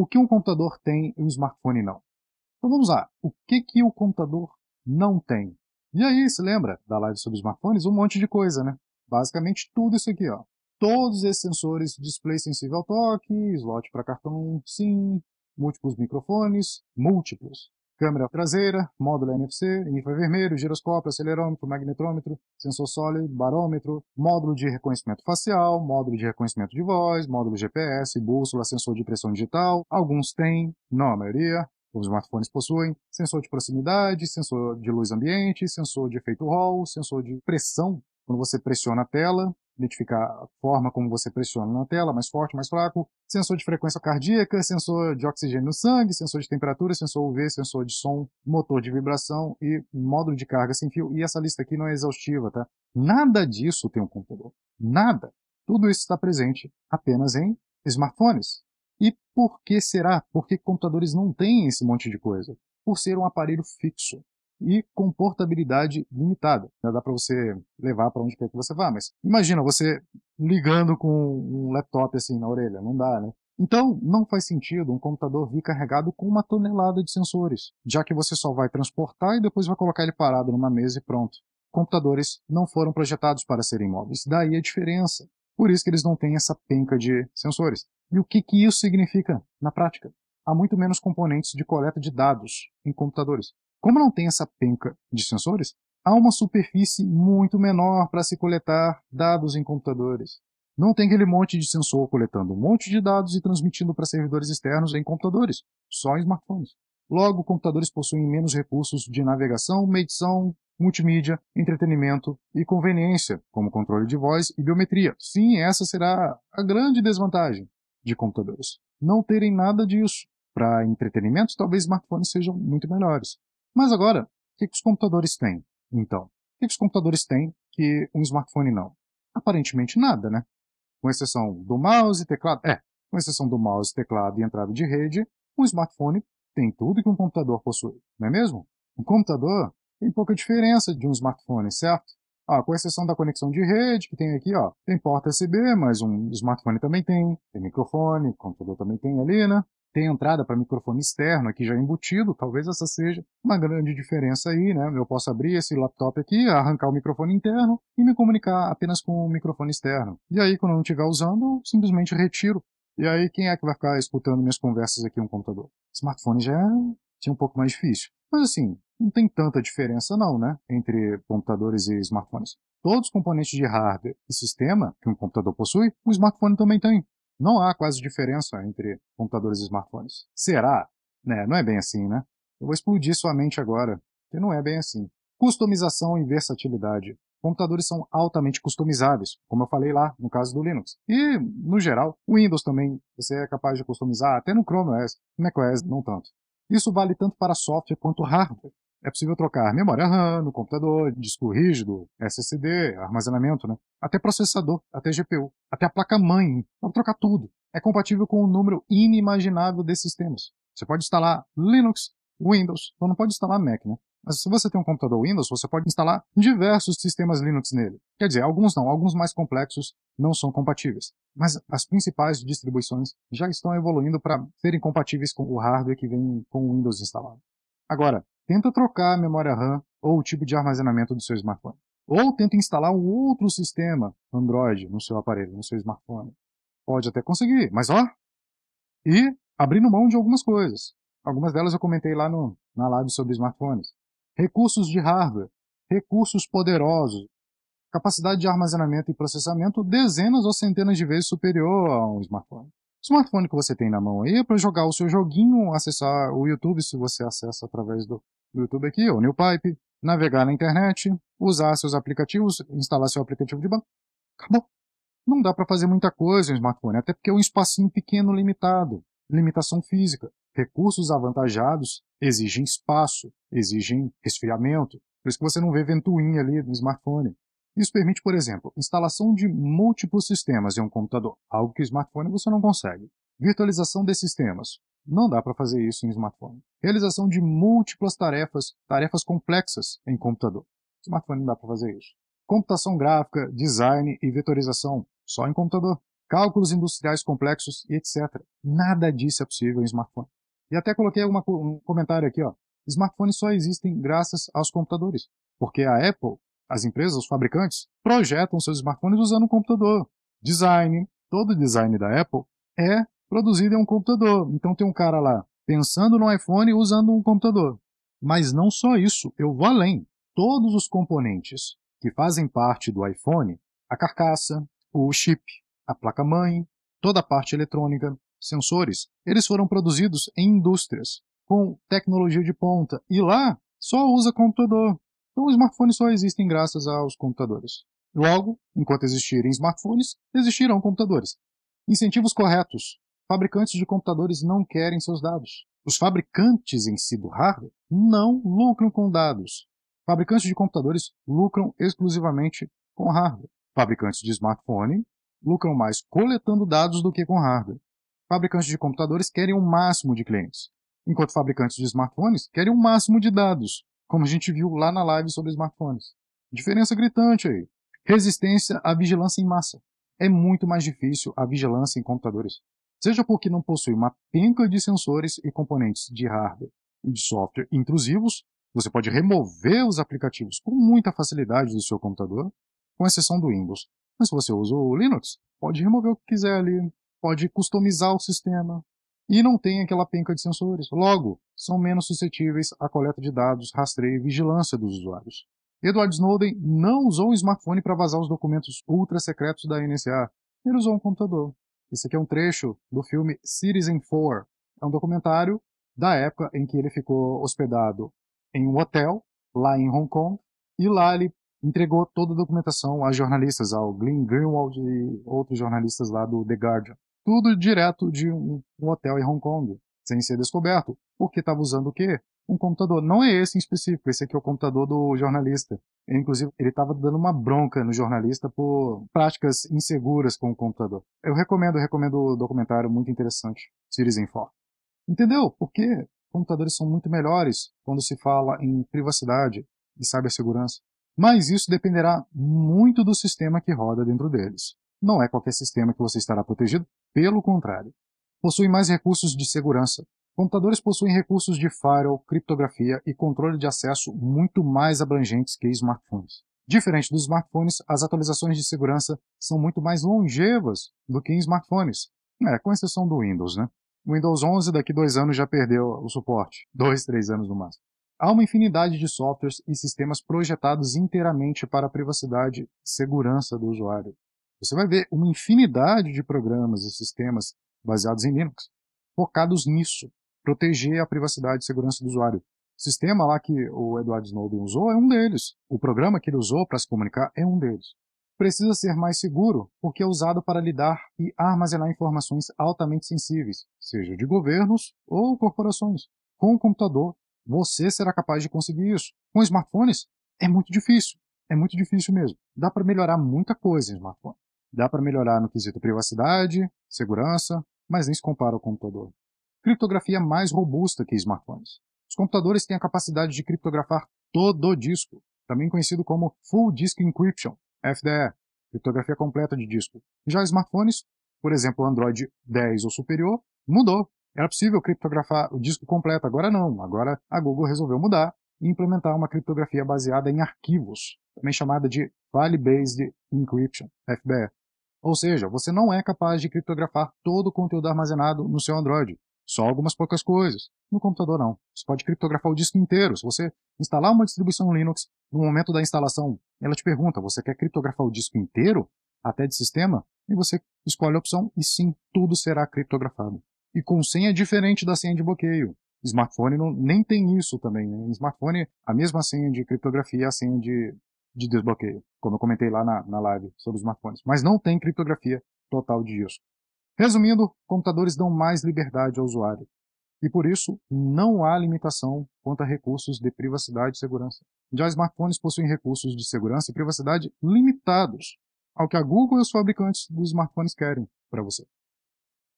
o que um computador tem e um smartphone não. Então vamos lá, o que, que o computador não tem? E aí, se lembra da live sobre smartphones? Um monte de coisa, né? Basicamente tudo isso aqui, ó. Todos esses sensores, display sensível ao toque, slot para cartão SIM, múltiplos microfones, múltiplos, câmera traseira, módulo NFC, infravermelho, giroscópio, acelerômetro, magnetômetro, sensor sólido, barômetro, módulo de reconhecimento facial, módulo de reconhecimento de voz, módulo GPS, bússola, sensor de pressão digital. Alguns têm, não a maioria. Os smartphones possuem sensor de proximidade, sensor de luz ambiente, sensor de efeito Hall, sensor de pressão quando você pressiona a tela, identificar a forma como você pressiona na tela, mais forte, mais fraco, sensor de frequência cardíaca, sensor de oxigênio no sangue, sensor de temperatura, sensor UV, sensor de som, motor de vibração e módulo de carga sem fio. E essa lista aqui não é exaustiva, tá? Nada disso tem um computador. Nada. Tudo isso está presente apenas em smartphones. E por que será? Porque computadores não têm esse monte de coisa. Por ser um aparelho fixo e comportabilidade limitada. Já né? dá para você levar para onde quer que você vá, mas imagina você ligando com um laptop assim na orelha, não dá, né? Então, não faz sentido um computador vir carregado com uma tonelada de sensores, já que você só vai transportar e depois vai colocar ele parado numa mesa e pronto. Computadores não foram projetados para serem móveis, daí a diferença. Por isso que eles não têm essa penca de sensores. E o que, que isso significa na prática? Há muito menos componentes de coleta de dados em computadores. Como não tem essa penca de sensores, há uma superfície muito menor para se coletar dados em computadores. Não tem aquele monte de sensor coletando um monte de dados e transmitindo para servidores externos em computadores, só em smartphones. Logo, computadores possuem menos recursos de navegação, medição, multimídia, entretenimento e conveniência, como controle de voz e biometria. Sim, essa será a grande desvantagem de computadores. Não terem nada disso. Para entretenimento, talvez smartphones sejam muito melhores. Mas agora, o que, que os computadores têm, então? O que, que os computadores têm que um smartphone não? Aparentemente nada, né? Com exceção do mouse e teclado. É, com exceção do mouse, teclado e entrada de rede, um smartphone tem tudo que um computador possui, não é mesmo? Um computador tem pouca diferença de um smartphone, certo? Ah, com exceção da conexão de rede que tem aqui, ó, tem porta USB, mas um smartphone também tem, tem microfone, computador também tem ali, né? tem entrada para microfone externo aqui já embutido, talvez essa seja uma grande diferença aí, né? Eu posso abrir esse laptop aqui, arrancar o microfone interno e me comunicar apenas com o microfone externo. E aí, quando eu não estiver usando, eu simplesmente retiro. E aí, quem é que vai ficar escutando minhas conversas aqui no computador? Smartphone já é um pouco mais difícil. Mas assim, não tem tanta diferença não, né? Entre computadores e smartphones. Todos os componentes de hardware e sistema que um computador possui, o um smartphone também tem. Não há quase diferença entre computadores e smartphones. Será? Né, não é bem assim, né? Eu vou explodir sua mente agora, que não é bem assim. Customização e versatilidade. Computadores são altamente customizáveis, como eu falei lá no caso do Linux. E, no geral, o Windows também você é capaz de customizar, até no Chrome OS, macOS não tanto. Isso vale tanto para software quanto hardware. É possível trocar memória RAM no computador, disco rígido, SSD, armazenamento, né? até processador, até GPU, até a placa-mãe. Pode trocar tudo. É compatível com um número inimaginável de sistemas. Você pode instalar Linux, Windows, Você não pode instalar Mac, né? Mas se você tem um computador Windows, você pode instalar diversos sistemas Linux nele. Quer dizer, alguns não, alguns mais complexos não são compatíveis. Mas as principais distribuições já estão evoluindo para serem compatíveis com o hardware que vem com o Windows instalado. Agora, tenta trocar a memória RAM ou o tipo de armazenamento do seu smartphone. Ou tenta instalar um outro sistema Android no seu aparelho, no seu smartphone. Pode até conseguir, mas ó! E abrindo mão de algumas coisas. Algumas delas eu comentei lá no, na live sobre smartphones. Recursos de hardware, recursos poderosos, capacidade de armazenamento e processamento dezenas ou centenas de vezes superior a um smartphone. O smartphone que você tem na mão aí é para jogar o seu joguinho, acessar o YouTube se você acessa através do do YouTube aqui, ou NewPipe, navegar na internet, usar seus aplicativos, instalar seu aplicativo de banco. Acabou. Não dá para fazer muita coisa em smartphone, até porque é um espacinho pequeno limitado, limitação física. Recursos avantajados exigem espaço, exigem resfriamento. Por isso que você não vê ventoinha ali no smartphone. Isso permite, por exemplo, instalação de múltiplos sistemas em um computador, algo que o smartphone você não consegue. Virtualização de sistemas, não dá para fazer isso em smartphone. Realização de múltiplas tarefas, tarefas complexas em computador. Smartphone não dá para fazer isso. Computação gráfica, design e vetorização, só em computador. Cálculos industriais complexos e etc. Nada disso é possível em smartphone. E até coloquei uma, um comentário aqui, ó. Smartphones só existem graças aos computadores, porque a Apple, as empresas, os fabricantes, projetam seus smartphones usando o computador. Design, todo o design da Apple é Produzido em um computador. Então tem um cara lá pensando no iPhone usando um computador. Mas não só isso, eu vou além. Todos os componentes que fazem parte do iPhone, a carcaça, o chip, a placa-mãe, toda a parte eletrônica, sensores, eles foram produzidos em indústrias com tecnologia de ponta e lá só usa computador. Então os smartphones só existem graças aos computadores. Logo, enquanto existirem smartphones, existirão computadores. Incentivos corretos Fabricantes de computadores não querem seus dados. Os fabricantes em si do hardware não lucram com dados. Fabricantes de computadores lucram exclusivamente com hardware. Fabricantes de smartphone lucram mais coletando dados do que com hardware. Fabricantes de computadores querem o um máximo de clientes, enquanto fabricantes de smartphones querem o um máximo de dados, como a gente viu lá na live sobre smartphones. Diferença gritante aí. Resistência à vigilância em massa. É muito mais difícil a vigilância em computadores seja porque não possui uma penca de sensores e componentes de hardware e de software intrusivos, você pode remover os aplicativos com muita facilidade do seu computador, com exceção do Windows. Mas se você usa o Linux, pode remover o que quiser ali, pode customizar o sistema e não tem aquela penca de sensores. Logo, são menos suscetíveis à coleta de dados, rastreio e vigilância dos usuários. Edward Snowden não usou o smartphone para vazar os documentos ultra secretos da NSA. Ele usou um computador. Isso aqui é um trecho do filme Citizen Four. É um documentário da época em que ele ficou hospedado em um hotel lá em Hong Kong e lá ele entregou toda a documentação a jornalistas, ao Glenn Greenwald e outros jornalistas lá do The Guardian. Tudo direto de um, hotel em Hong Kong, sem ser descoberto, porque estava usando o quê? Um computador. Não é esse em específico, esse aqui é o computador do jornalista. Inclusive, ele estava dando uma bronca no jornalista por práticas inseguras com o computador. Eu recomendo, recomendo o documentário muito interessante, Series in Entendeu? Por Computadores são muito melhores quando se fala em privacidade e cibersegurança. Mas isso dependerá muito do sistema que roda dentro deles. Não é qualquer sistema que você estará protegido, pelo contrário. Possui mais recursos de segurança, Computadores possuem recursos de firewall, criptografia e controle de acesso muito mais abrangentes que smartphones. Diferente dos smartphones, as atualizações de segurança são muito mais longevas do que em smartphones, é, com exceção do Windows, né? O Windows 11 daqui dois anos já perdeu o suporte, dois, três anos no máximo. Há uma infinidade de softwares e sistemas projetados inteiramente para a privacidade e segurança do usuário. Você vai ver uma infinidade de programas e sistemas baseados em Linux focados nisso proteger a privacidade e segurança do usuário. O sistema lá que o Edward Snowden usou é um deles. O programa que ele usou para se comunicar é um deles. Precisa ser mais seguro, porque é usado para lidar e armazenar informações altamente sensíveis, seja de governos ou corporações. Com o computador, você será capaz de conseguir isso. Com smartphones, é muito difícil. É muito difícil mesmo. Dá para melhorar muita coisa em smartphone. Dá para melhorar no quesito privacidade, segurança, mas nem se compara ao computador criptografia mais robusta que smartphones. Os computadores têm a capacidade de criptografar todo o disco, também conhecido como Full Disk Encryption, FDE, criptografia completa de disco. Já smartphones, por exemplo, Android 10 ou superior, mudou. Era possível criptografar o disco completo, agora não. Agora a Google resolveu mudar e implementar uma criptografia baseada em arquivos, também chamada de File-Based Encryption, FBE. Ou seja, você não é capaz de criptografar todo o conteúdo armazenado no seu Android. Só algumas poucas coisas. No computador não. Você pode criptografar o disco inteiro. Se você instalar uma distribuição Linux, no momento da instalação, ela te pergunta: você quer criptografar o disco inteiro até de sistema? E você escolhe a opção e sim, tudo será criptografado. E com senha diferente da senha de bloqueio. Smartphone não, nem tem isso também. Né? Smartphone, a mesma senha de criptografia é a senha de, de desbloqueio, como eu comentei lá na, na live sobre os smartphones. Mas não tem criptografia total de disco. Resumindo, computadores dão mais liberdade ao usuário. E por isso, não há limitação quanto a recursos de privacidade e segurança. Já smartphones possuem recursos de segurança e privacidade limitados ao que a Google e os fabricantes dos smartphones querem para você.